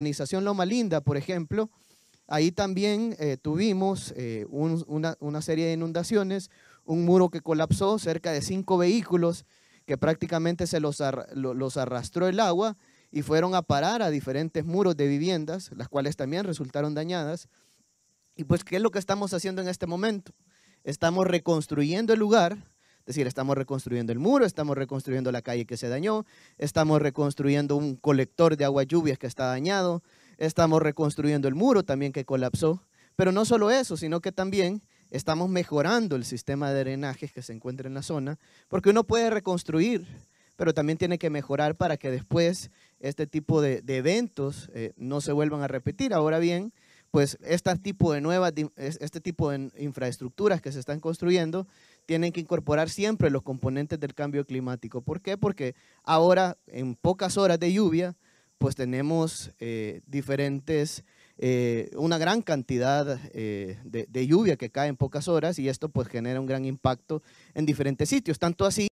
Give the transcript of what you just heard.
organización Loma Linda, por ejemplo, ahí también eh, tuvimos eh, una, serie de inundaciones, un muro que colapsó, cerca de cinco vehículos que prácticamente se los, los arrastró el agua y fueron a parar a diferentes muros de viviendas, las cuales también resultaron dañadas. Y pues, ¿qué es lo que estamos haciendo en este momento? Estamos reconstruyendo el lugar es decir, estamos reconstruyendo el muro, estamos reconstruyendo la calle que se dañó, estamos reconstruyendo un colector de agua lluvias que está dañado, estamos reconstruyendo el muro también que colapsó. Pero no solo eso, sino que también estamos mejorando el sistema de drenajes que se encuentra en la zona, porque uno puede reconstruir, pero también tiene que mejorar para que después este tipo de, eventos eh, no se vuelvan a repetir. Ahora bien, pues este tipo de nuevas, este tipo de infraestructuras que se están construyendo tienen que incorporar siempre los componentes del cambio climático. ¿Por qué? Porque ahora, en pocas horas de lluvia, pues tenemos eh, diferentes, eh, una gran cantidad eh, de, de lluvia que cae en pocas horas y esto pues genera un gran impacto en diferentes sitios, tanto así